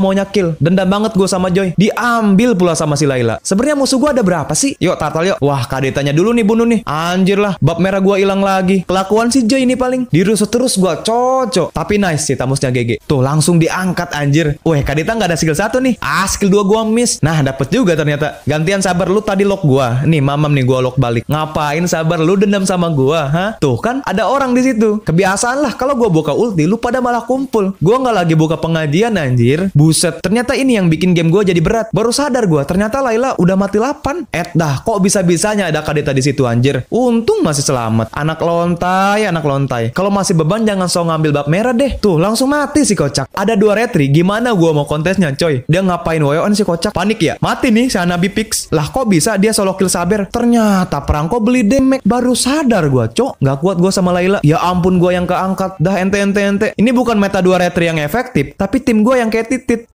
maunya kill. Dendam banget gue sama Joy. Diambil pula sama si Laila. Sebenarnya musuh gue ada berapa sih? Yuk tartal yuk. Wah kadetanya dulu nih bunuh nih. Anjir lah. Bab merah gue hilang lagi. Kelakuan si Joy ini paling. Dirusut terus gue cocok. Tapi nice si tamusnya GG. Tuh langsung diangkat anjir. Weh kadetan nggak ada skill satu nih. Ah skill dua gue miss. Nah dapet juga ternyata. Gantian sabar lu tadi lock gue. Nih mamam nih gue lock balik. Ngapain sabar lu dendam sama gue? Hah? Tuh kan ada orang di situ. Kebiasaan lah kalau gue buka ulti lu pada malah kumpul. Gue nggak lagi buka pengajian anjir. Bu buset ternyata ini yang bikin game gue jadi berat baru sadar gue ternyata Laila udah mati 8 et eh, dah kok bisa-bisanya ada kadeta di situ anjir untung masih selamat anak lontai anak lontai kalau masih beban jangan so ngambil bab merah deh tuh langsung mati si kocak ada dua retri gimana gue mau kontesnya coy dia ngapain woyon si kocak panik ya mati nih si anabi Pix lah kok bisa dia solo kill Saber ternyata perang kok beli damage baru sadar gue cok nggak kuat gue sama Laila ya ampun gue yang keangkat dah ente ente ente ini bukan meta dua retri yang efektif tapi tim gue yang kayak titit